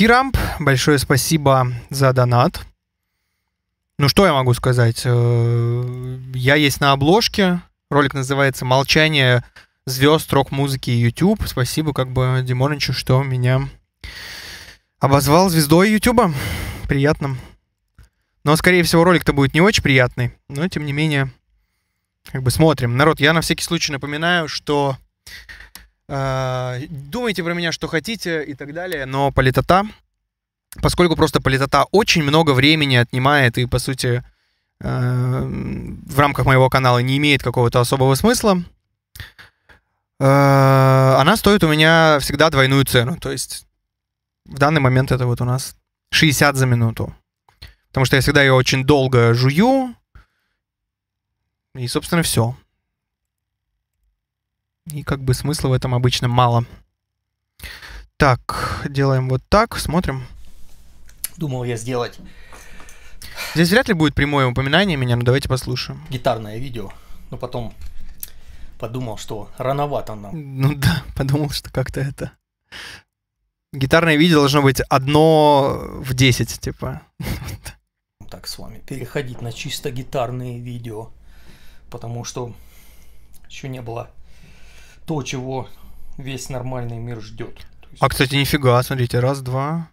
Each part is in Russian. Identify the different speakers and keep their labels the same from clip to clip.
Speaker 1: Тирамп, большое спасибо за донат. Ну что я могу сказать? Э, я есть на обложке. Ролик называется «Молчание звезд рок-музыки YouTube». Спасибо как бы Димонычу, что меня обозвал звездой YouTube. Приятно. Но, скорее всего, ролик-то будет не очень приятный. Но, тем не менее, как бы смотрим. Народ, я на всякий случай напоминаю, что а, думайте про меня, что хотите и так далее, но политота, поскольку просто политота очень много времени отнимает и, по сути, э, в рамках моего канала не имеет какого-то особого смысла, э, она стоит у меня всегда двойную цену. То есть в данный момент это вот у нас 60 за минуту. Потому что я всегда ее очень долго жую. И, собственно, все. И как бы смысла в этом обычно мало. Так, делаем вот так, смотрим.
Speaker 2: Думал я сделать. Здесь вряд ли будет прямое упоминание меня, но давайте послушаем. Гитарное видео, но потом подумал, что рановато нам. Ну да, подумал, что как-то это...
Speaker 1: Гитарное видео должно быть одно в 10, типа.
Speaker 2: Так с вами переходить на чисто гитарные видео, потому что еще не было то, чего весь нормальный мир ждет. А, кстати, нифига,
Speaker 1: смотрите, раз, два.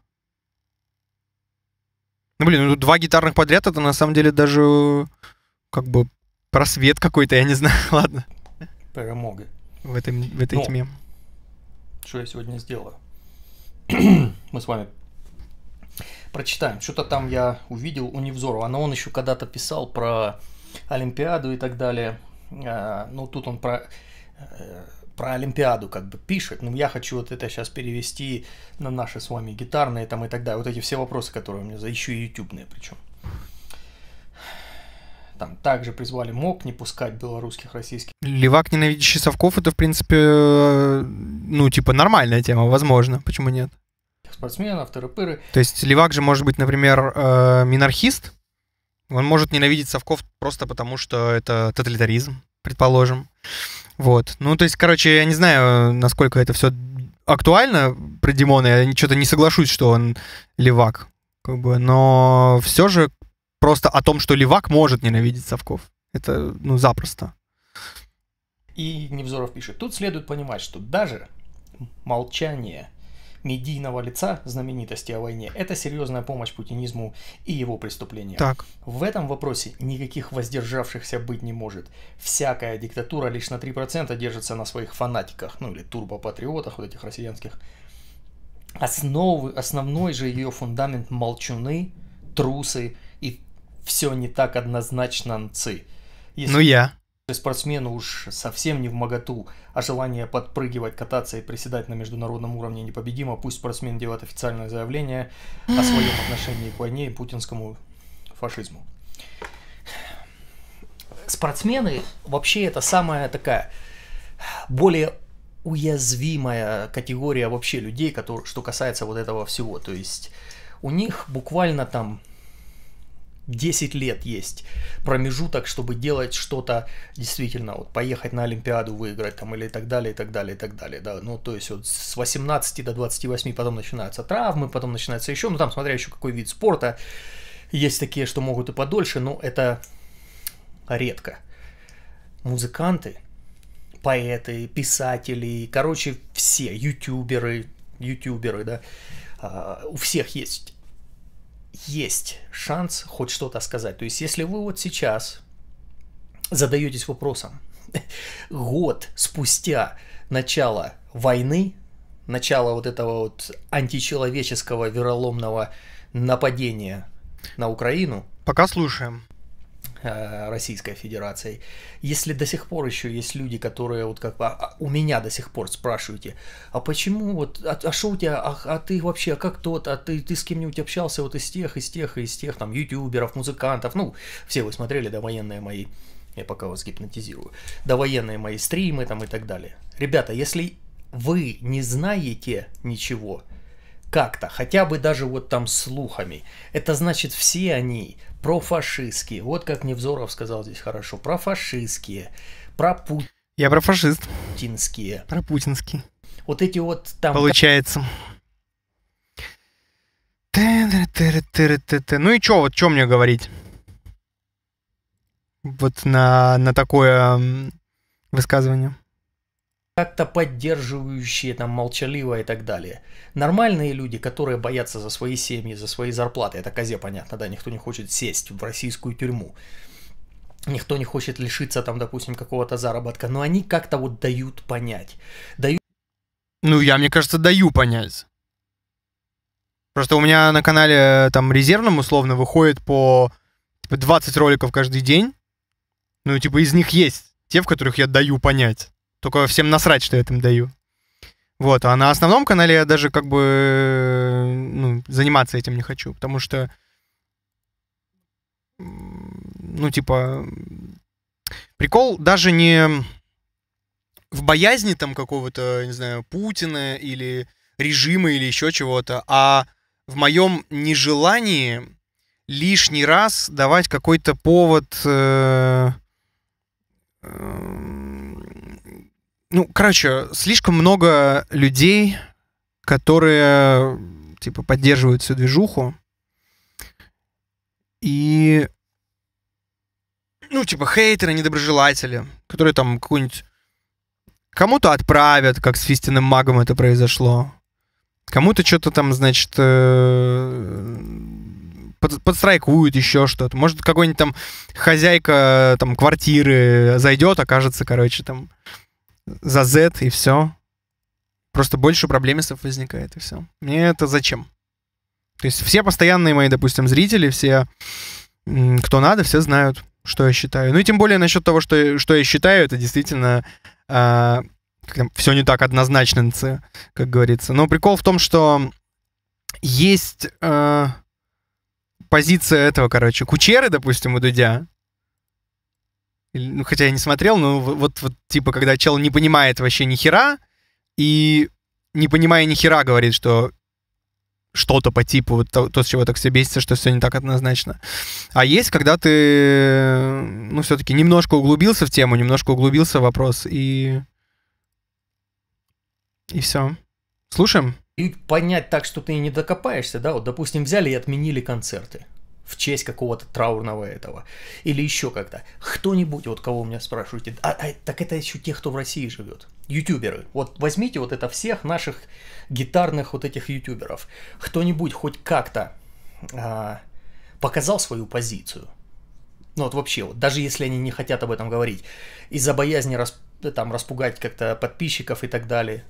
Speaker 1: Ну, блин, ну два гитарных подряд, это на самом деле даже э, как бы просвет какой-то, я не знаю, ладно.
Speaker 2: Перемога. В, этом, в этой Но, тьме. Что я сегодня сделаю? Мы с вами прочитаем. Что-то там я увидел у Невзорова, но он еще когда-то писал про Олимпиаду и так далее. А, ну, тут он про э, про Олимпиаду как бы пишет, ну я хочу вот это сейчас перевести на наши с вами гитарные там и так далее, вот эти все вопросы, которые у меня, за еще и ютубные причем. Там также призвали МОК не пускать белорусских, российских.
Speaker 1: Левак, ненавидящий совков, это, в принципе, э, ну, типа, нормальная тема, возможно. Почему нет?
Speaker 2: Спортсменов, тыры-пыры.
Speaker 1: То есть Левак же может быть, например, э, минархист. Он может ненавидеть совков просто потому, что это тоталитаризм, предположим. Вот. Ну, то есть, короче, я не знаю, насколько это все актуально про Димона. Я что-то не соглашусь, что он левак. Как бы, но все же просто о том, что левак может ненавидеть совков. Это, ну, запросто.
Speaker 2: И Невзоров пишет, тут следует понимать, что даже молчание медийного лица знаменитости о войне – это серьезная помощь путинизму и его преступлениям. Так. В этом вопросе никаких воздержавшихся быть не может. Всякая диктатура лишь на 3% держится на своих фанатиках, ну или турбопатриотах, вот этих россиянских. Основы, основной же ее фундамент – молчуны, трусы и все не так однозначно нцы. Если... Ну я спортсмену уж совсем не в моготу, а желание подпрыгивать, кататься и приседать на международном уровне непобедимо, пусть спортсмен делает официальное заявление о своем отношении к войне и путинскому фашизму. Спортсмены вообще это самая такая более уязвимая категория вообще людей, которые, что касается вот этого всего. То есть у них буквально там 10 лет есть промежуток, чтобы делать что-то действительно, вот поехать на Олимпиаду выиграть там или и так далее, и так далее, и так далее, да, ну то есть вот с 18 до 28 потом начинаются травмы, потом начинается еще, ну там смотря еще какой вид спорта, есть такие, что могут и подольше, но это редко. Музыканты, поэты, писатели, короче, все, ютуберы, ютуберы, да, а, у всех есть есть шанс хоть что-то сказать. То есть, если вы вот сейчас задаетесь вопросом, год спустя начала войны, начала вот этого вот античеловеческого вероломного нападения на Украину. Пока слушаем. Э, Российской Федерации. Если до сих пор еще есть люди, которые вот как «А, а, у меня до сих пор спрашиваете, а почему вот, а, а у тебя, а, а ты вообще, а как тот, а ты, ты с кем-нибудь общался вот из тех, из тех, из тех там ютуберов, музыкантов, ну, все вы смотрели да военные мои, я пока вас гипнотизирую, да военные мои стримы там и так далее. Ребята, если вы не знаете ничего, как-то, хотя бы даже вот там слухами. Это значит, все они профашистские. Вот как Невзоров сказал здесь хорошо. Профашистские, пропу... Я про фашист Путинские. Про Путинские. Вот эти вот там... Получается.
Speaker 1: Ну и чё, вот чё мне говорить? Вот на, на такое высказывание
Speaker 2: как-то поддерживающие, там, молчаливые и так далее. Нормальные люди, которые боятся за свои семьи, за свои зарплаты, это козе понятно, да, никто не хочет сесть в российскую тюрьму, никто не хочет лишиться, там, допустим, какого-то заработка, но они как-то вот дают понять, дают...
Speaker 1: Ну, я, мне кажется, даю понять. Просто у меня на канале э, там резервном условно выходит по типа, 20 роликов каждый день. Ну, типа, из них есть те, в которых я даю понять. Только всем насрать, что я там даю. Вот, а на основном канале я даже как бы ну, заниматься этим не хочу, потому что, ну, типа, прикол даже не в боязни там какого-то, не знаю, Путина или режима или еще чего-то, а в моем нежелании лишний раз давать какой-то повод э, э, ну, короче, слишком много людей, которые, типа, поддерживают всю движуху. И, ну, типа, хейтеры, недоброжелатели, которые там какую-нибудь... Кому-то отправят, как с истинным магом это произошло. Кому-то что-то там, значит, э, под, подстрайкуют еще что-то. Может, какой-нибудь там хозяйка там квартиры зайдет, окажется, короче, там за Z и все. Просто больше проблемистов возникает и все. Мне это зачем? То есть все постоянные мои, допустим, зрители, все, кто надо, все знают, что я считаю. Ну и тем более насчет того, что, что я считаю, это действительно э, а, все не так однозначно, как говорится. Но прикол в том, что есть э, позиция этого, короче, Кучеры, допустим, у Дудя, ну, хотя я не смотрел, но вот, вот типа, когда чел не понимает вообще ни хера, и не понимая ни хера говорит, что что-то по типу вот то, то, с чего так все бесится, что все не так однозначно. А есть, когда ты, ну, все-таки немножко углубился в тему, немножко углубился в вопрос, и... И все.
Speaker 2: Слушаем? И понять так, что ты не докопаешься, да? Вот, допустим, взяли и отменили концерты в честь какого-то траурного этого. Или еще как-то. Кто-нибудь, вот кого у меня спрашиваете, а, а, так это еще те, кто в России живет. Ютуберы. Вот возьмите вот это всех наших гитарных вот этих ютуберов. Кто-нибудь хоть как-то а, показал свою позицию. Ну вот вообще, вот, даже если они не хотят об этом говорить, из-за боязни расп там распугать как-то подписчиков и так далее.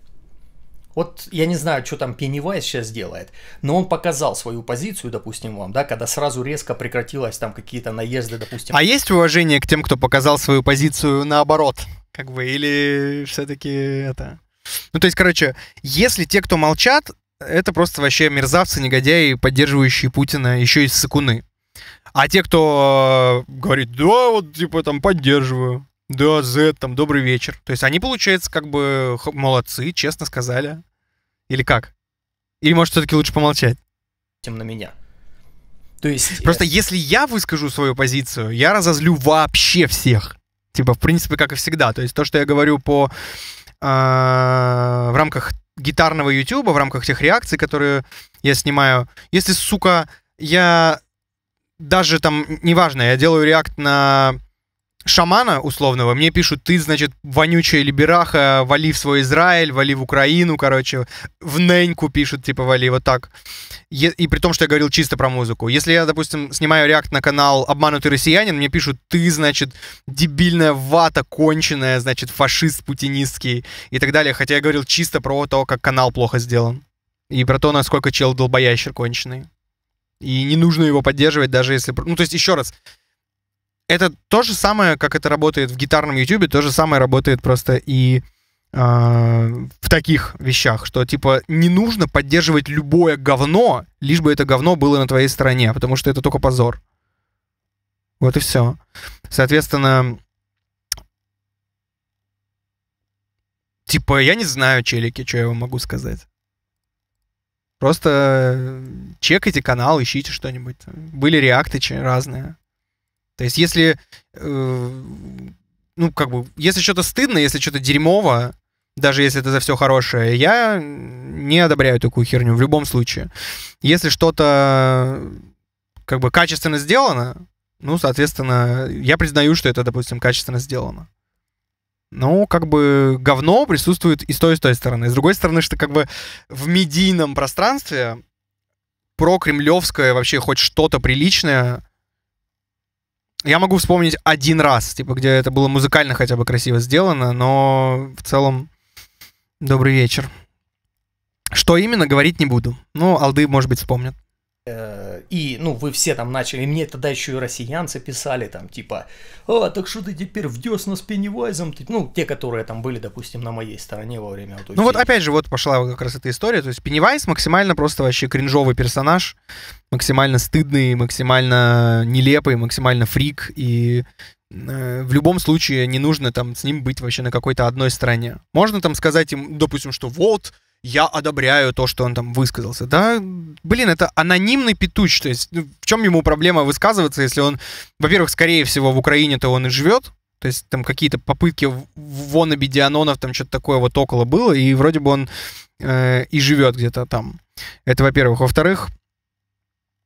Speaker 2: Вот я не знаю, что там Пеннивайз сейчас делает, но он показал свою позицию, допустим, вам, да, когда сразу резко прекратилось там какие-то наезды, допустим. А
Speaker 1: есть уважение к тем, кто показал свою позицию наоборот,
Speaker 2: как бы, или
Speaker 1: все-таки это... Ну, то есть, короче, если те, кто молчат, это просто вообще мерзавцы, негодяи, поддерживающие Путина, еще и сыкуны. А те, кто э, говорит, да, вот, типа, там, поддерживаю, да, Z, там, добрый вечер. То есть они, получается, как бы молодцы, честно сказали. Или как? Или, может, все-таки лучше помолчать? Тем на меня. То есть... Э, Просто если я выскажу свою позицию, я разозлю вообще всех. Типа, в принципе, как и всегда. То есть то, что я говорю по... Э, в рамках гитарного ютуба, в рамках тех реакций, которые я снимаю. Если, сука, я даже там, неважно, я делаю реакт на шамана условного, мне пишут, ты, значит, вонючая либераха, вали в свой Израиль, вали в Украину, короче, в Неньку пишут, типа, вали вот так. Е- и при том, что я говорил чисто про музыку. Если я, допустим, снимаю реакт на канал «Обманутый россиянин», мне пишут, ты, значит, дебильная вата, конченая, значит, фашист путинистский и так далее. Хотя я говорил чисто про то, как канал плохо сделан. И про то, насколько чел долбоящер конченый. И не нужно его поддерживать, даже если... Ну, то есть, еще раз, это то же самое, как это работает в гитарном YouTube, то же самое работает просто и э, в таких вещах, что типа не нужно поддерживать любое говно, лишь бы это говно было на твоей стороне, потому что это только позор. Вот и все. Соответственно, типа, я не знаю, челики, что я вам могу сказать. Просто э, чекайте канал, ищите что-нибудь. Были реакты разные. То есть если, э, ну, как бы, если что-то стыдно, если что-то дерьмово, даже если это за все хорошее, я не одобряю такую херню в любом случае. Если что-то как бы качественно сделано, ну, соответственно, я признаю, что это, допустим, качественно сделано. Ну, как бы говно присутствует и с той, и с той стороны. С другой стороны, что как бы в медийном пространстве про кремлевское вообще хоть что-то приличное я могу вспомнить один раз, типа, где это было музыкально хотя бы красиво сделано, но в целом добрый вечер. Что именно, говорить не буду. Ну, алды, может быть, вспомнят.
Speaker 2: Э, и, ну, вы все там начали, мне тогда еще и россиянцы писали там, типа, а, так что ты теперь в десна с Пеннивайзом, ну, те, которые там были, допустим, на моей стороне во время вот Ну, вот опять
Speaker 1: же, вот пошла как раз эта история, то есть Пеннивайз максимально просто вообще кринжовый персонаж, максимально стыдный, максимально нелепый, максимально фрик, и э, в любом случае не нужно там с ним быть вообще на какой-то одной стороне. Можно там сказать им, допустим, что вот, я одобряю то, что он там высказался. Да, блин, это анонимный петуч. То есть, ну, в чем ему проблема высказываться, если он, во-первых, скорее всего, в Украине-то он и живет, то есть там какие-то попытки вон обедианонов, там что-то такое вот около было, и вроде бы он э, и живет где-то там. Это, во-первых. Во-вторых,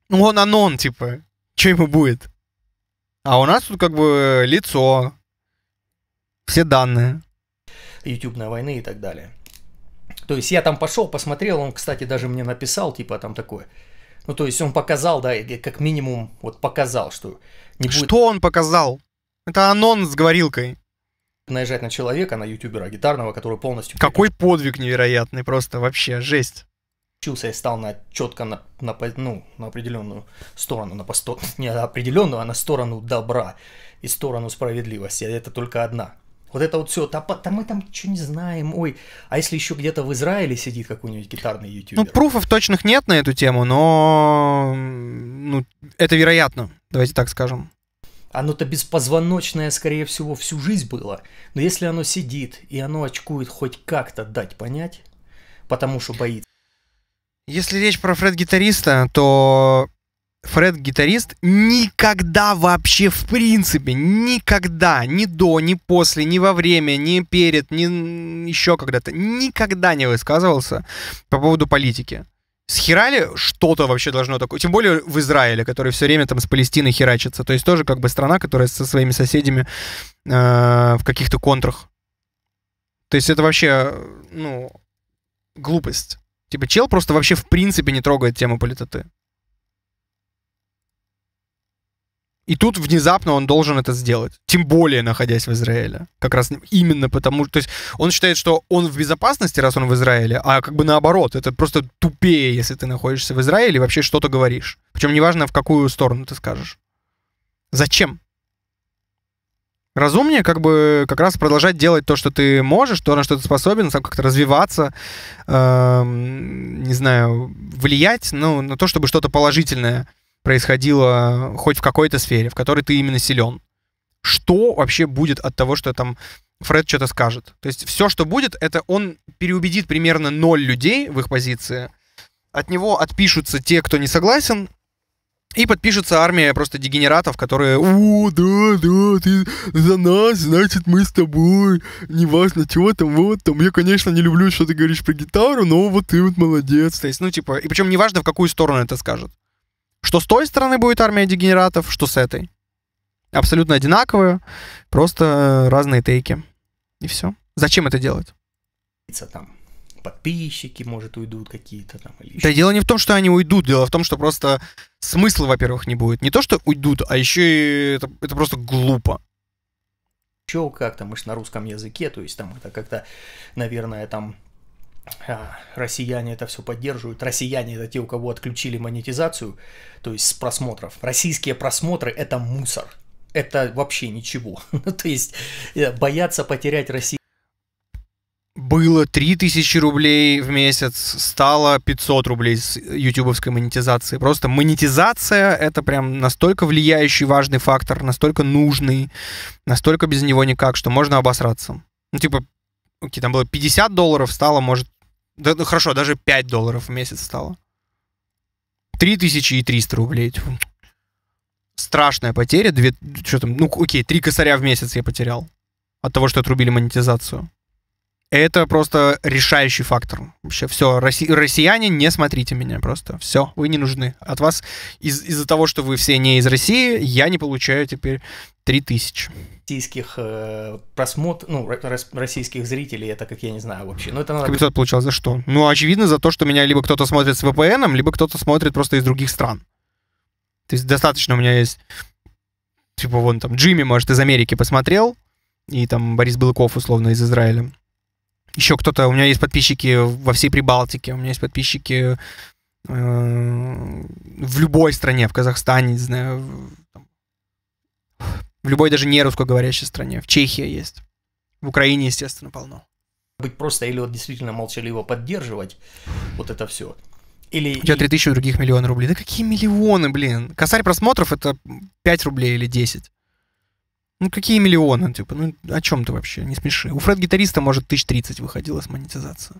Speaker 1: ну он анон, типа, что ему будет?
Speaker 2: А у нас тут как бы лицо,
Speaker 1: все данные.
Speaker 2: Ютубная войны и так далее. То есть я там пошел, посмотрел, он, кстати, даже мне написал, типа там такое. Ну, то есть он показал, да, как минимум, вот показал, что не будет... Что он показал? Это анонс с говорилкой. Наезжать на человека, на ютубера гитарного, который полностью... Какой подвиг невероятный, просто вообще жесть. Учился и стал на четко на, на, ну, на определенную сторону, на посто... не определенную, а на сторону добра и сторону справедливости. А это только одна. Вот это вот все, там, там мы там что не знаем, ой. А если еще где-то в Израиле сидит какой-нибудь гитарный ютубер? Ну,
Speaker 1: пруфов точных нет на эту тему, но ну, это вероятно, давайте так скажем.
Speaker 2: Оно-то беспозвоночное, скорее всего, всю жизнь было. Но если оно сидит, и оно очкует хоть как-то дать понять, потому что боится. Если речь про
Speaker 1: Фред-гитариста, то Фред гитарист никогда вообще в принципе, никогда, ни до, ни после, ни во время, ни перед, ни еще когда-то, никогда не высказывался по поводу политики. С херали что-то вообще должно такое? Тем более в Израиле, который все время там с Палестиной херачится. То есть тоже как бы страна, которая со своими соседями э, в каких-то контрах. То есть это вообще, ну, глупость. Типа чел просто вообще в принципе не трогает тему политоты. И тут внезапно он должен это сделать. Тем более, находясь в Израиле. Как раз именно потому, то есть он считает, что он в безопасности, раз он в Израиле, а как бы наоборот, это просто тупее, если ты находишься в Израиле и вообще что-то говоришь. Причем неважно, в какую сторону ты скажешь. Зачем? Разумнее как бы как раз продолжать делать то, что ты можешь, то, на что ты способен, сам как-то развиваться, э, не знаю, влиять, ну, на то, чтобы что-то положительное происходило хоть в какой-то сфере, в которой ты именно силен. Что вообще будет от того, что там Фред что-то скажет? То есть все, что будет, это он переубедит примерно ноль людей в их позиции. От него отпишутся те, кто не согласен, и подпишется армия просто дегенератов, которые «О, да, да, ты за нас, значит, мы с тобой, неважно, чего там, вот там, я, конечно, не люблю, что ты говоришь про гитару, но вот ты вот молодец». То есть, ну, типа, и причем неважно, в какую сторону это скажет. Что с той стороны будет армия дегенератов, что с этой. Абсолютно одинаковые, просто э, разные тейки. И все. Зачем это
Speaker 2: делать? Там подписчики, может, уйдут какие-то там. Или да
Speaker 1: дело не в том, что они уйдут, дело в том, что просто смысла, во-первых, не будет. Не то, что уйдут, а еще и это, это просто глупо
Speaker 2: еще как-то, мы же на русском языке, то есть там это как-то, наверное, там а, россияне это все поддерживают. Россияне это те, у кого отключили монетизацию, то есть с просмотров. Российские просмотры это мусор. Это вообще ничего. Ну, то есть э, боятся потерять Россию.
Speaker 1: Было 3000 рублей в месяц, стало 500 рублей с ютубовской монетизации. Просто монетизация — это прям настолько влияющий, важный фактор, настолько нужный, настолько без него никак, что можно обосраться. Ну, типа, окей, там было 50 долларов, стало, может, да, ну хорошо, даже 5 долларов в месяц стало. 3300 рублей. Тьфу. Страшная потеря. Две, что там, ну, окей, три косаря в месяц я потерял. От того, что отрубили монетизацию. Это просто решающий фактор. Вообще все, росси, россияне, не смотрите меня просто. Все, вы не нужны. От вас из- из-за того, что вы все не из России, я не получаю теперь
Speaker 2: 3000. Российских э, просмотр, ну, рас, российских зрителей, это как я не знаю вообще. Но ну, это надо... Капитал получал за что?
Speaker 1: Ну, очевидно, за то, что меня либо кто-то смотрит с VPN, либо кто-то смотрит просто из других стран. То есть достаточно у меня есть, типа, вон там Джимми, может, из Америки посмотрел, и там Борис Былков, условно, из Израиля. Еще кто-то, у меня есть подписчики во всей Прибалтике, у меня есть подписчики э, в любой стране, в Казахстане, не знаю, в,
Speaker 2: в любой даже не русскоговорящей стране, в Чехии есть, в Украине, естественно, полно. Быть просто или вот действительно молчаливо поддерживать вот это все.
Speaker 1: Или... У тебя 3000 других миллиона рублей. Да какие миллионы, блин? Косарь просмотров это 5 рублей или 10. Ну какие миллионы, типа, ну о чем ты вообще, не смеши. У Фред-гитариста, может, тысяч тридцать выходила с монетизации.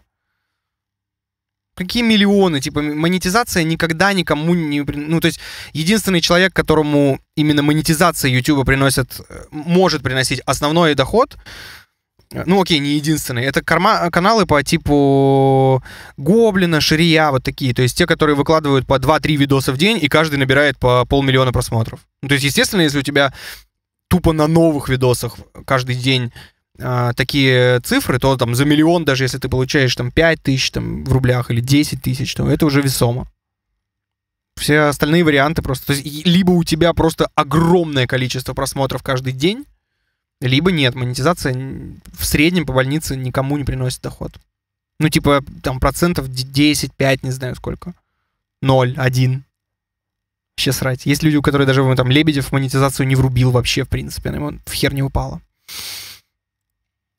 Speaker 1: Какие миллионы, типа, монетизация никогда никому не... Ну, то есть, единственный человек, которому именно монетизация YouTube приносит, э, может приносить основной доход, э, ну, окей, не единственный. Это корма... каналы по типу Гоблина, Ширия, вот такие. То есть те, которые выкладывают по 2-3 видоса в день, и каждый набирает по полмиллиона просмотров. Ну, то есть, естественно, если у тебя тупо на новых видосах каждый день э, такие цифры, то там за миллион, даже если ты получаешь там 5 тысяч там, в рублях или 10 тысяч, то это уже весомо. Все остальные варианты просто... То есть, либо у тебя просто огромное количество просмотров каждый день, либо нет, монетизация в среднем по больнице никому не приносит доход. Ну, типа, там процентов 10, 5, не знаю сколько. 0, 1. Вообще срать. Есть люди, у которых даже там Лебедев монетизацию не врубил вообще, в принципе, ему в хер не упало.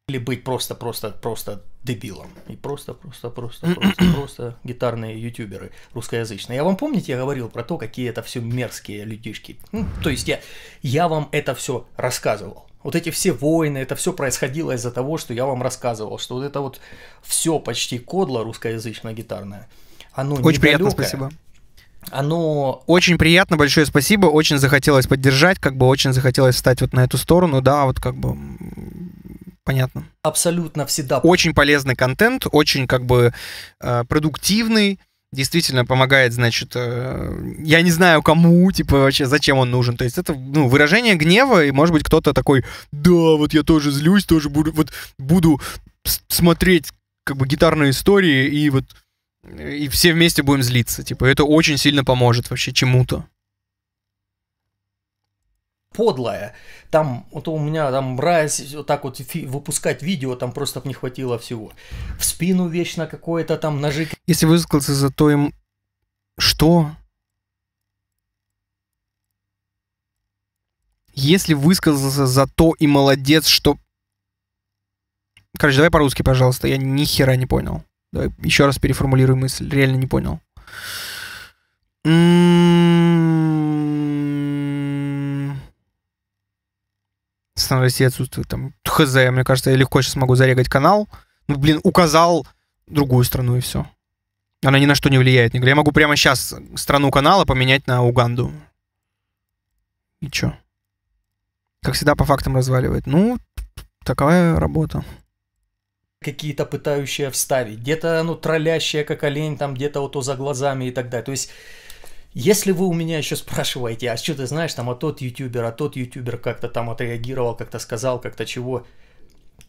Speaker 2: Или быть просто, просто, просто дебилом. И просто, просто, просто, просто, просто гитарные ютуберы русскоязычные. Я вам помните, я говорил про то, какие это все мерзкие людишки. Ну, то есть я, я вам это все рассказывал. Вот эти все войны, это все происходило из-за того, что я вам рассказывал, что вот это вот все почти кодло русскоязычно гитарное. Оно Очень приятно, спасибо
Speaker 1: оно... Очень приятно, большое спасибо, очень захотелось поддержать, как бы очень захотелось встать вот на эту сторону, да, вот как бы понятно.
Speaker 2: Абсолютно всегда.
Speaker 1: Очень полезный контент, очень как бы э, продуктивный, действительно помогает, значит, э, я не знаю кому, типа вообще зачем он нужен. То есть это, ну, выражение гнева, и может быть кто-то такой, да, вот я тоже злюсь, тоже буду, вот буду смотреть как бы гитарные истории и вот и все вместе будем злиться. Типа, это очень сильно поможет вообще чему-то.
Speaker 2: Подлая. Там, вот у меня там мразь, вот так вот выпускать видео, там просто не хватило всего. В спину вечно какое-то там ножи.
Speaker 1: Если высказаться за то им... Что? Если высказался за то и молодец, что... Короче, давай по-русски, пожалуйста, я ни хера не понял. Давай еще раз переформулирую мысль, реально не понял. Страна России отсутствует там ХЗ, мне кажется, я легко сейчас могу зарегать канал. Ну, блин, указал другую страну и все. Она ни на что не влияет. Я могу прямо сейчас страну канала поменять на Уганду. И чё? Как всегда, по фактам разваливает. Ну, такая работа
Speaker 2: какие-то пытающие вставить, где-то, оно ну, троллящая, как олень, там, где-то вот то за глазами и так далее. То есть, если вы у меня еще спрашиваете, а что ты знаешь, там, а тот ютубер, а тот ютубер как-то там отреагировал, как-то сказал, как-то чего,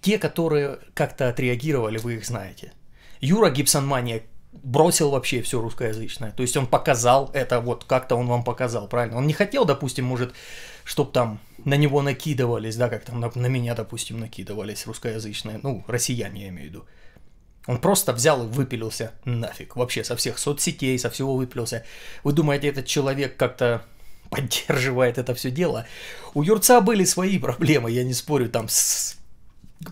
Speaker 2: те, которые как-то отреагировали, вы их знаете. Юра Гибсон Гибсонмания бросил вообще все русскоязычное. То есть он показал это вот как-то он вам показал, правильно? Он не хотел, допустим, может, чтобы там на него накидывались, да, как там на, на меня, допустим, накидывались русскоязычные, ну, россияне я имею в виду. Он просто взял и выпилился нафиг, вообще со всех соцсетей, со всего выпилился. Вы думаете, этот человек как-то поддерживает это все дело? У Юрца были свои проблемы, я не спорю, там с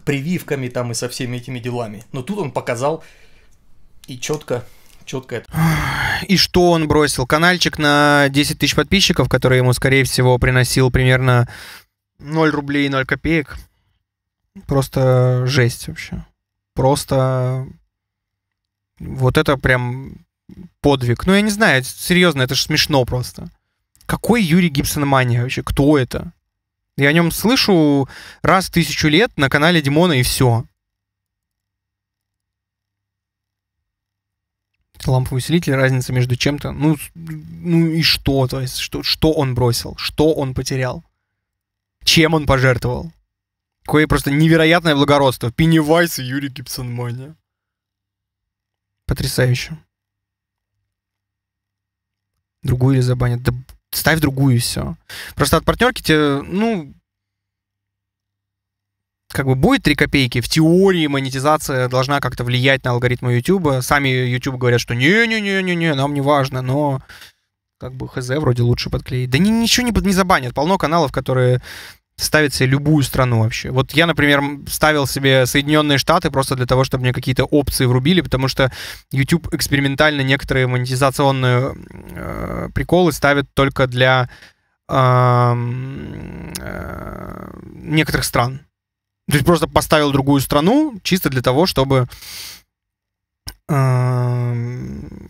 Speaker 2: прививками там и со всеми этими делами. Но тут он показал и четко четко это. И что
Speaker 1: он бросил? Канальчик на 10 тысяч подписчиков, который ему, скорее всего, приносил примерно 0 рублей и 0 копеек. Просто жесть вообще. Просто вот это прям подвиг. Ну, я не знаю, серьезно, это же смешно просто. Какой Юрий Гибсон мания вообще? Кто это? Я о нем слышу раз в тысячу лет на канале Димона и все. ламповый усилитель, разница между чем-то, ну, ну и что, то есть что, что он бросил, что он потерял, чем он пожертвовал. Какое просто невероятное благородство. Пеннивайс и Юрий Гибсон Мания. Потрясающе. Другую или забанят? Да ставь другую и все. Просто от партнерки тебе, ну, как бы будет 3 копейки, в теории монетизация должна как-то влиять на алгоритмы YouTube. Сами YouTube говорят, что не-не-не-не-не, нам не важно, но как бы ХЗ вроде лучше подклеить. Да ни, ничего не, не забанят. Полно каналов, которые ставят себе любую страну вообще. Вот я, например, ставил себе Соединенные Штаты просто для того, чтобы мне какие-то опции врубили, потому что YouTube экспериментально некоторые монетизационные э, приколы ставит только для э, э, некоторых стран. То есть просто поставил другую страну чисто для того, чтобы эм,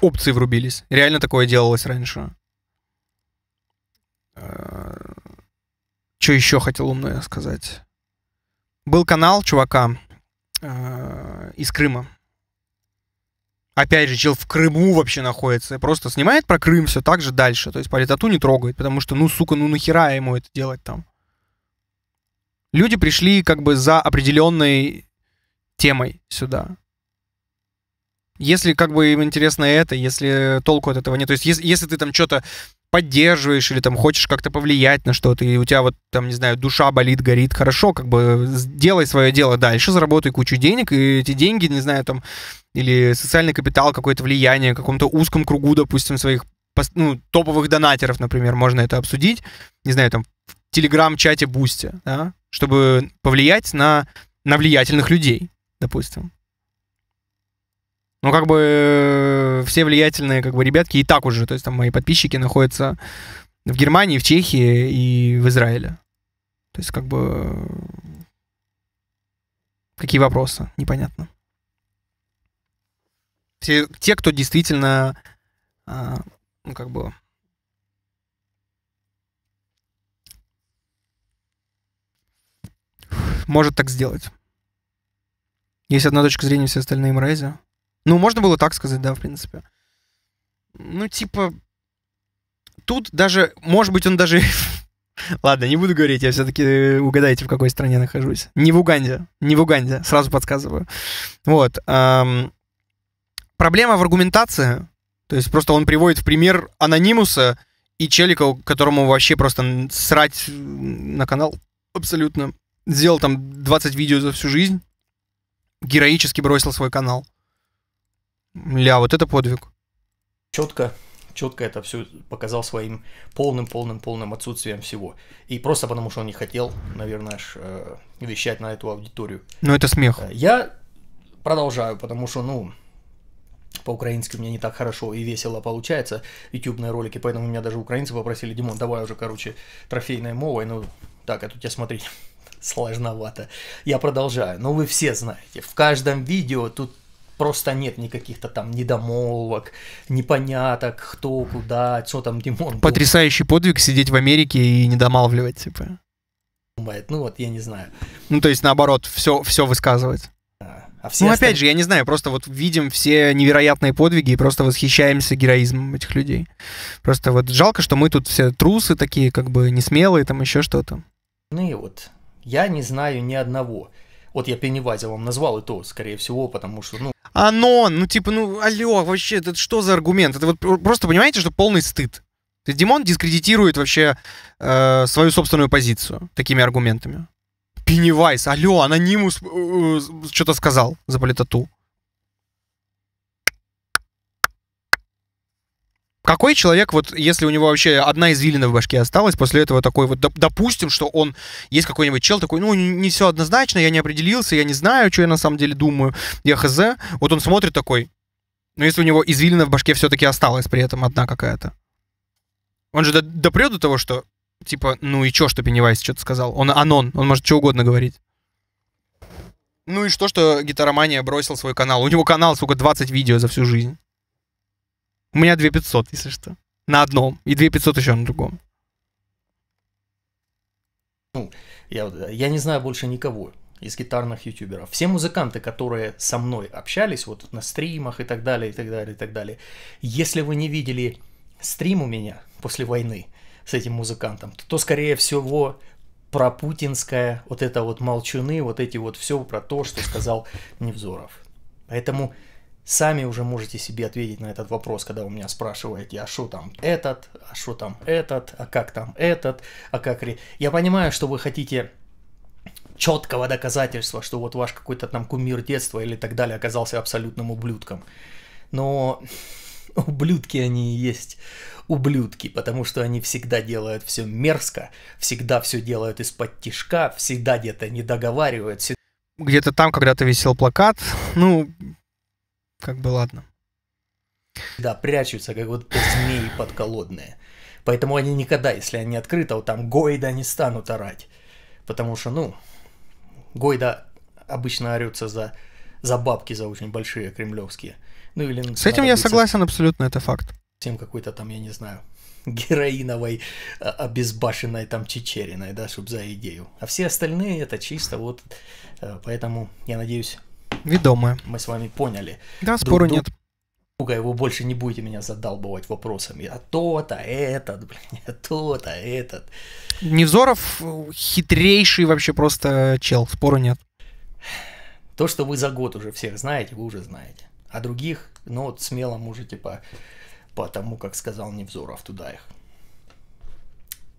Speaker 1: опции врубились. Реально такое делалось раньше. Э, что еще хотел умное сказать? Был канал чувака э, из Крыма. Опять же, чел в Крыму вообще находится. Просто снимает про Крым все так же дальше. То есть политоту не трогает, потому что, ну, сука, ну нахера ему это делать там? люди пришли как бы за определенной темой сюда. Если как бы им интересно это, если толку от этого нет, то есть если, если ты там что-то поддерживаешь или там хочешь как-то повлиять на что-то, и у тебя вот там, не знаю, душа болит, горит, хорошо, как бы делай свое дело дальше, заработай кучу денег, и эти деньги, не знаю, там, или социальный капитал, какое-то влияние, каком-то узком кругу, допустим, своих ну, топовых донатеров, например, можно это обсудить, не знаю, там, телеграм-чате Бусти, да, чтобы повлиять на, на влиятельных людей, допустим. Ну, как бы э, все влиятельные как бы ребятки и так уже, то есть там мои подписчики находятся в Германии, в Чехии и в Израиле. То есть как бы какие вопросы, непонятно. Все те, кто действительно, а, ну, как бы может так сделать. Есть одна точка зрения, все остальные мрази. Ну, можно было так сказать, да, в принципе. Ну, типа, тут даже, может быть, он даже... Ладно, не буду говорить, я все-таки э, угадайте, в какой стране нахожусь. Не в Уганде, не в Уганде, сразу подсказываю. Вот. Эм... Проблема в аргументации. То есть просто он приводит в пример Анонимуса и Челика, которому вообще просто срать на канал абсолютно сделал там 20 видео за всю жизнь,
Speaker 2: героически бросил свой канал.
Speaker 1: Ля, вот это подвиг.
Speaker 2: Четко, четко это все показал своим полным-полным-полным отсутствием всего. И просто потому, что он не хотел, наверное, аж, э, вещать на эту аудиторию. Но ну, это смех. Э, я продолжаю, потому что, ну, по-украински у меня не так хорошо и весело получается ютубные ролики, поэтому меня даже украинцы попросили, Димон, давай уже, короче, трофейной мовой, ну, так, а тут я смотреть сложновато. Я продолжаю. Но ну, вы все знаете, в каждом видео тут просто нет никаких-то там недомолвок, непоняток, кто, куда, что там Димон. Был.
Speaker 1: Потрясающий подвиг сидеть в Америке и не типа.
Speaker 2: Ну вот, я не знаю.
Speaker 1: Ну, то есть, наоборот, все, все высказывать.
Speaker 2: А все
Speaker 1: ну, остальные... опять же, я не знаю, просто вот видим все невероятные подвиги и просто восхищаемся героизмом этих людей. Просто вот жалко, что мы тут все трусы такие, как бы не смелые там еще что-то.
Speaker 2: Ну и вот, я не знаю ни одного. Вот я Пеннивайза вам назвал, и то, скорее всего, потому что, ну...
Speaker 1: Анон, ну типа, ну, алло, вообще, это что за аргумент? Это вот просто понимаете, что полный стыд. То Димон дискредитирует вообще э, свою собственную позицию такими аргументами. Пеннивайз, алло, анонимус э, э, что-то сказал за политоту. Какой человек, вот если у него вообще одна извилина в башке осталась, после этого такой вот, допустим, что он, есть какой-нибудь чел такой, ну, не все однозначно, я не определился, я не знаю, что я на самом деле думаю, я хз. Вот он смотрит такой, но если у него извилина в башке все-таки осталась при этом одна какая-то. Он же допрет до того, что, типа, ну и чё, что Пеннивайз что-то сказал. Он анон, он может что угодно говорить. Ну и что, что Гитаромания бросил свой канал? У него канал, сука, 20 видео за всю жизнь. У меня 2500, если что. На одном. И 2500 еще на другом.
Speaker 2: Ну, я, э, я не знаю больше никого из гитарных ютуберов. Все музыканты, которые со мной общались, вот на стримах и так далее, и так далее, и так далее. Если вы не видели стрим у меня после войны с этим музыкантом, то, то скорее всего, про путинское, вот это вот молчуны, вот эти вот все про то, что сказал Невзоров. Поэтому Сами уже можете себе ответить на этот вопрос, когда у меня спрашиваете, а что там этот, а что там этот, а как там этот, а как... Я понимаю, что вы хотите четкого доказательства, что вот ваш какой-то там кумир детства или так далее оказался абсолютным ублюдком. Но ублюдки они и есть ублюдки, потому что они всегда делают все мерзко, всегда все делают из-под тишка, всегда где-то не договаривают. Где-то там когда-то висел плакат,
Speaker 1: ну, как бы ладно.
Speaker 2: Да, прячутся, как вот змеи подколодные. Поэтому они никогда, если они открыто, вот там Гойда не станут орать. Потому что, ну, Гойда обычно орется за, за бабки, за очень большие кремлевские. Ну, или ну, С этим я согласен абсолютно, это факт. Всем какой-то там, я не знаю, героиновой, а, обезбашенной там Чечериной, да, чтобы за идею. А все остальные это чисто вот, э, поэтому я надеюсь, Ведомая. Мы с вами поняли. Да, спору друг, нет. Друга, его больше не будете меня задалбывать вопросами. А тот, а этот, блин, а тот, а этот.
Speaker 1: Невзоров хитрейший вообще просто чел, спору нет.
Speaker 2: То, что вы за год уже всех знаете, вы уже знаете. А других, ну вот смело можете по, по тому, как сказал Невзоров, туда их.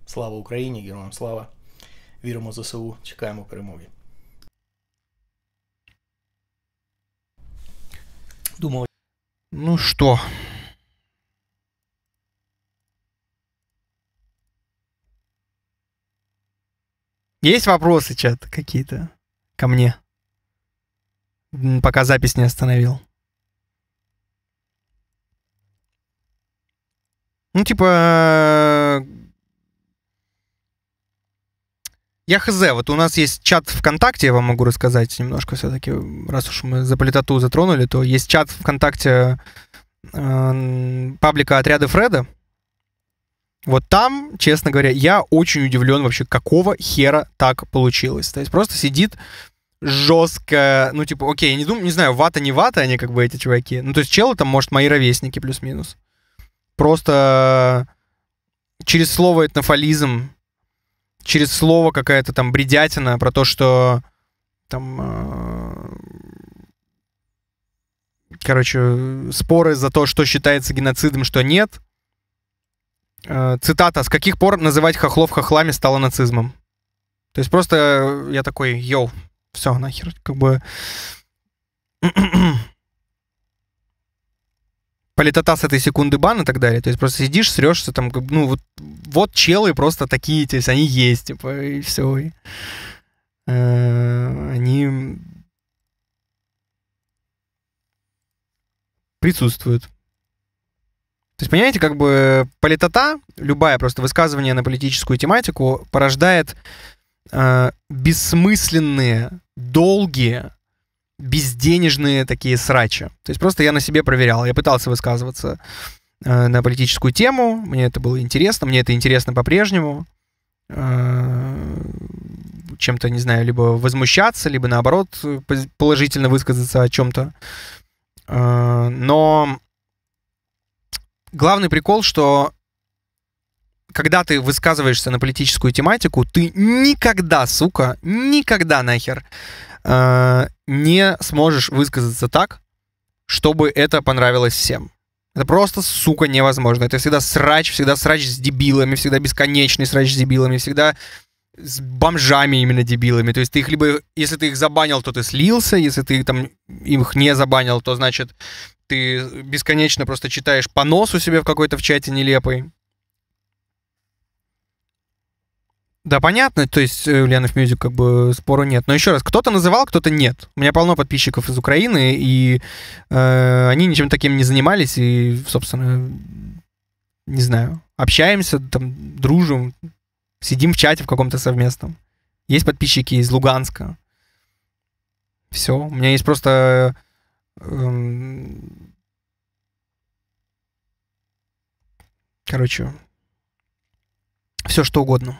Speaker 2: Слава Украине, героям слава. Віримо ЗСУ, чекаємо перемоги.
Speaker 1: думал. Ну что? Есть вопросы, чат, какие-то ко мне? Пока запись не остановил. Ну, типа, я хз, вот у нас есть чат ВКонтакте, я вам могу рассказать немножко все-таки, раз уж мы за политоту затронули, то есть чат ВКонтакте э, паблика отряда Фреда». Вот там, честно говоря, я очень удивлен вообще, какого хера так получилось. То есть просто сидит жестко, ну типа, окей, я не думаю, не знаю, вата не вата они как бы эти чуваки. Ну то есть челы там, может, мои ровесники плюс-минус. Просто через слово этнофализм через слово какая-то там бредятина про то, что там... Э, короче, споры за то, что считается геноцидом, что нет. Э, цитата. «С каких пор называть хохлов хохлами стало нацизмом?» То есть просто я такой, йоу, все, нахер, как бы... политота с этой секунды бана и так далее. То есть просто сидишь, срешься там, ну вот, вот челы просто такие, то есть они есть, типа, и все. И, э, они присутствуют. То есть, понимаете, как бы политота, любая просто высказывание на политическую тематику порождает э, бессмысленные, долгие, безденежные такие срачи. То есть просто я на себе проверял, я пытался высказываться э, на политическую тему, мне это было интересно, мне это интересно по-прежнему. Э, чем-то, не знаю, либо возмущаться, либо наоборот э, положительно высказаться о чем-то. Но главный прикол, что когда ты высказываешься на политическую тематику, ты никогда, сука, никогда нахер э, не сможешь высказаться так, чтобы это понравилось всем. Это просто, сука, невозможно. Это всегда срач, всегда срач с дебилами, всегда бесконечный срач с дебилами, всегда с бомжами именно дебилами. То есть ты их либо, если ты их забанил, то ты слился, если ты там их не забанил, то значит ты бесконечно просто читаешь понос у себя в какой-то в чате нелепый. Да, понятно, то есть э, Ульянов Мьюзик как бы спору нет. Но еще раз, кто-то называл, кто-то нет. У меня полно подписчиков из Украины, и э, они ничем таким не занимались, и, собственно, не знаю, общаемся, там, дружим, сидим в чате в каком-то совместном. Есть подписчики из Луганска. Все, у меня есть просто... Э, короче, все что угодно.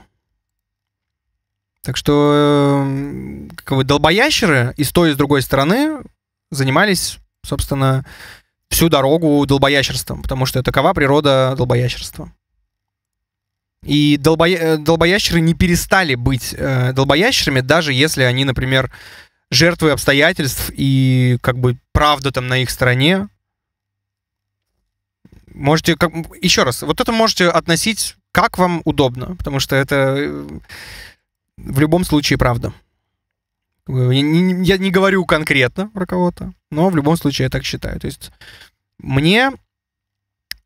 Speaker 1: Так что эм, как бы, долбоящеры и с той, и с другой стороны занимались, собственно, всю дорогу долбоящерством, потому что такова природа долбоящерства. И долбо... Э, долбоящеры не перестали быть э, долбоящерами, даже если они, например, жертвы обстоятельств и как бы правда там на их стороне. Можете, как... еще раз, вот это можете относить как вам удобно, потому что это э, в любом случае правда. Я не говорю конкретно про кого-то, но в любом случае я так считаю. То есть мне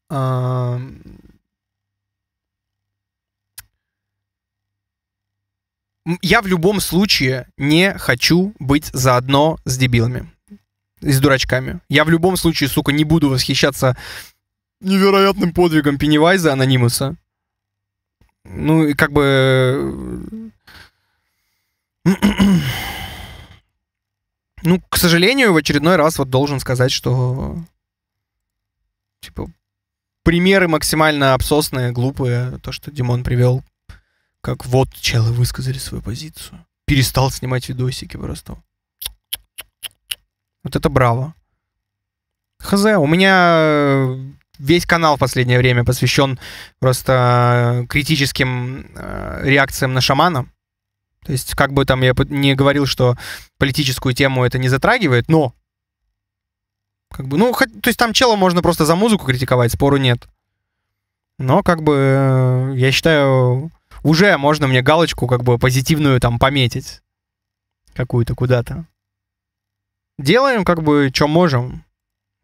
Speaker 1: а, я в любом случае не хочу быть заодно с дебилами, с дурачками. Я в любом случае, сука, не буду восхищаться невероятным подвигом Пеннивайза Анонимуса. Ну, и как бы Ну, к сожалению, в очередной раз вот должен сказать, что типа примеры максимально абсосные, глупые, то, что Димон привел, как вот челы высказали свою позицию. Перестал снимать видосики просто. Вот это браво. Хз, у меня э, весь канал в последнее время посвящен просто э, критическим э, реакциям на шамана. То есть, как бы там я не говорил, что политическую тему это не затрагивает, но как бы, ну, хоть, то есть там чела можно просто за музыку критиковать, спору нет. Но, как бы, э, я считаю, уже можно мне галочку, как бы, позитивную там пометить. Какую-то куда-то. Делаем, как бы, что можем,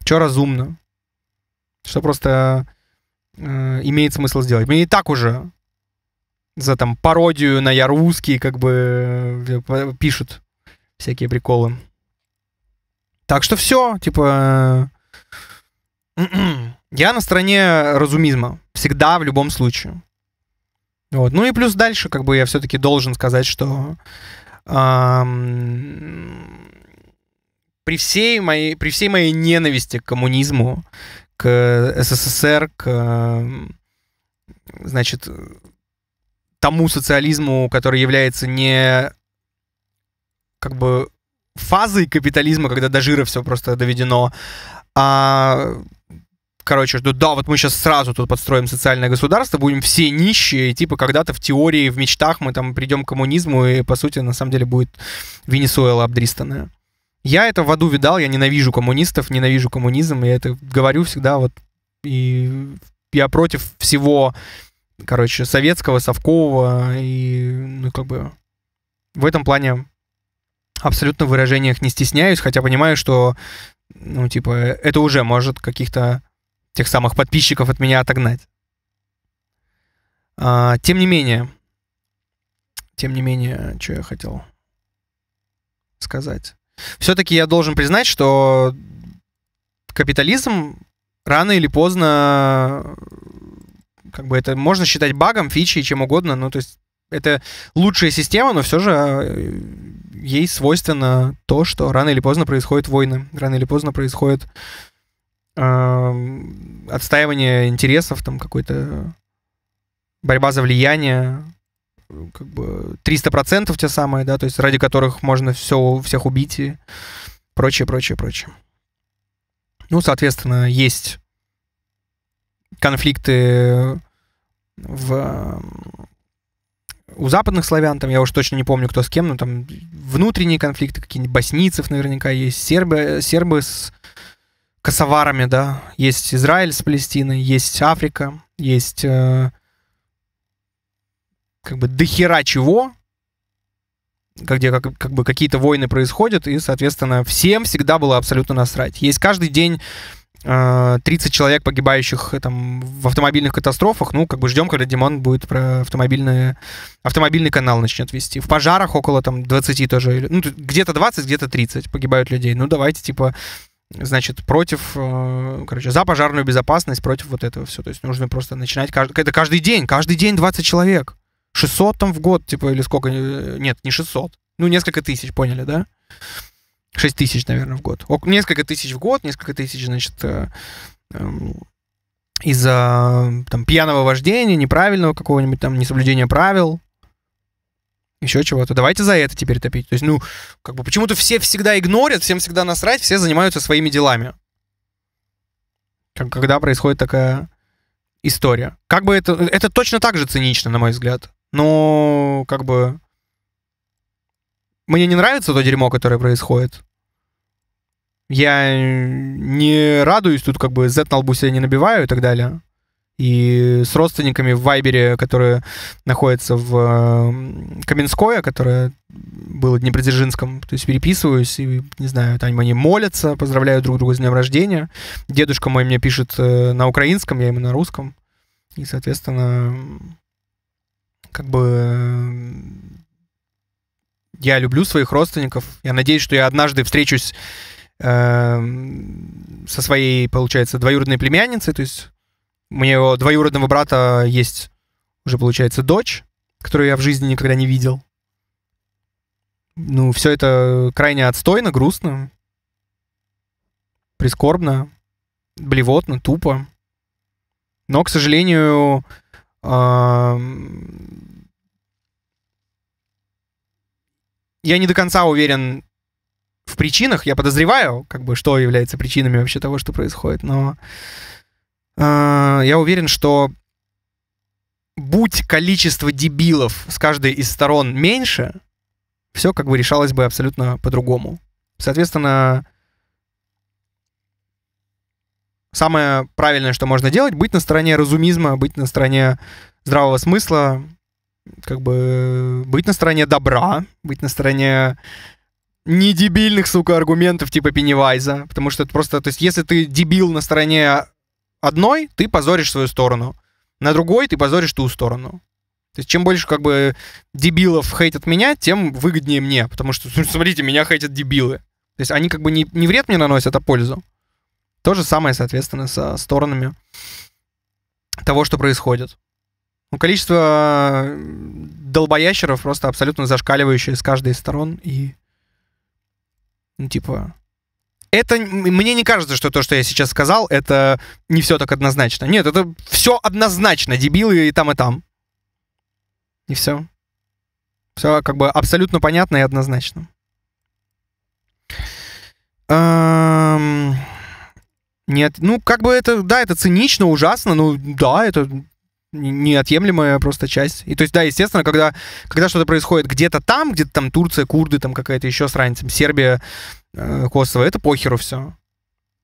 Speaker 1: что разумно. Что просто э, имеет смысл сделать. Мне и так уже за там пародию на ярусский, как бы э, э, пишут всякие приколы. Так что все, типа... Э, я на стороне разумизма. Всегда, в любом случае. Вот. Ну и плюс дальше, как бы я все-таки должен сказать, что эм, при, всей моей, при всей моей ненависти к коммунизму, к СССР, к, значит, тому социализму, который является не как бы фазой капитализма, когда до жира все просто доведено, а короче, что да, вот мы сейчас сразу тут подстроим социальное государство, будем все нищие, и, типа когда-то в теории, в мечтах мы там придем к коммунизму, и по сути на самом деле будет Венесуэла обдристанная. Я это в аду видал, я ненавижу коммунистов, ненавижу коммунизм, я это говорю всегда, вот, и я против всего короче, советского, совкового, и, ну, как бы, в этом плане абсолютно в выражениях не стесняюсь, хотя понимаю, что, ну, типа, это уже может каких-то тех самых подписчиков от меня отогнать. А, тем не менее, тем не менее, что я хотел сказать. Все-таки я должен признать, что капитализм рано или поздно как бы это можно считать багом, фичей, чем угодно. Ну, то есть это лучшая система, но все же а, э, ей свойственно то, что рано или поздно происходят войны, рано или поздно происходит э, отстаивание интересов, там какой-то борьба за влияние, как бы 300% те самые, да, то есть ради которых можно все, всех убить и прочее, прочее, прочее. Ну, соответственно, есть конфликты в эм, у западных славян, там я уж точно не помню, кто с кем, но там внутренние конфликты, какие-нибудь боснийцев наверняка есть, сербы, э, сербы с косоварами, да, есть Израиль с Палестиной, есть Африка, есть э, как бы дохера чего, где как, как бы какие-то войны происходят, и, соответственно, всем всегда было абсолютно насрать. Есть каждый день 30 э, человек, погибающих э, там, в автомобильных катастрофах. Ну, как бы ждем, когда Димон будет про автомобильные, автомобильный канал начнет вести. В пожарах около там 20 тоже. Ну, где-то 20, где-то 30 погибают людей. Ну, давайте, типа, значит, против, э, короче, за пожарную безопасность, против вот этого все. То есть нужно просто начинать... кажд это каждый день, каждый день 20 человек. 600 там в год, типа, или сколько? Нет, не 600. Ну, несколько тысяч, поняли, да? 6 тысяч, наверное, в год. О, несколько тысяч в год, несколько тысяч, значит, э, э, из-за там, пьяного вождения, неправильного какого-нибудь там несоблюдения правил, еще чего-то. Давайте за это теперь топить. То есть, ну, как бы почему-то все всегда игнорят, всем всегда насрать, все занимаются своими делами. Как, когда происходит такая история. Как бы это... Это точно так же цинично, на мой взгляд. Но, как бы... Мне не нравится то дерьмо, которое происходит я э, не радуюсь, тут как бы Z на лбу себе не набиваю и так далее. И с родственниками в Вайбере, которые находятся в Каменское, которое было Днепродзержинском, то есть переписываюсь, и, не знаю, там они молятся, поздравляют друг друга с днем рождения. Дедушка мой мне пишет э, на украинском, я ему на русском. И, соответственно, как бы э, я люблю своих родственников. Я надеюсь, что я однажды встречусь Эм, со своей, получается, двоюродной племянницей, то есть у моего двоюродного брата есть уже, получается, дочь, которую я в жизни никогда не видел. Ну, все это крайне отстойно, грустно, прискорбно, блевотно, тупо. Но, к сожалению, эм, я не до конца уверен, в причинах, я подозреваю, как бы, что является причинами вообще того, что происходит, но э, я уверен, что будь количество дебилов с каждой из сторон меньше, все как бы решалось бы абсолютно по-другому. Соответственно, самое правильное, что можно делать, быть на стороне разумизма, быть на стороне здравого смысла, как бы быть на стороне добра, быть на стороне не дебильных, сука, аргументов типа Пеннивайза, потому что это просто, то есть если ты дебил на стороне одной, ты позоришь свою сторону, на другой ты позоришь ту сторону. То есть чем больше как бы дебилов хейтят меня, тем выгоднее мне, потому что, смотрите, меня хейтят дебилы. То есть они как бы не, не вред мне наносят, а пользу. То же самое, соответственно, со сторонами того, что происходит. Ну, количество э, долбоящеров просто абсолютно зашкаливающее с каждой из сторон, и ну, типа... Это мне не кажется, что то, что я сейчас сказал, это не все так однозначно. Нет, это все однозначно, дебилы и там, и там. И все. Все как бы абсолютно понятно и однозначно. Эм... Нет, ну как бы это, да, это цинично, ужасно, ну да, это неотъемлемая просто часть. И то есть, да, естественно, когда, когда что-то происходит где-то там, где-то там Турция, курды, там какая-то еще срань, Сербия, э, Косово, это похеру все.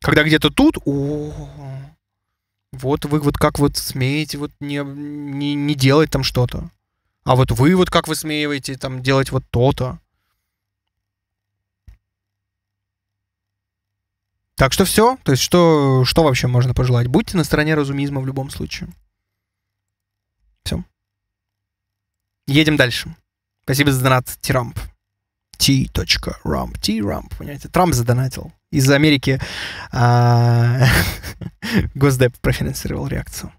Speaker 1: Когда где-то тут, о, вот вы вот как вот смеете вот не, не, не делать там что-то. А вот вы вот как вы высмеиваете там делать вот то-то. Так что все. То есть что, что вообще можно пожелать? Будьте на стороне разумизма в любом случае. Едем дальше. Спасибо за донат, Тирамп. T.Rump. T-Rump, понимаете? Трамп задонатил. Из Америки а, Госдеп профинансировал реакцию.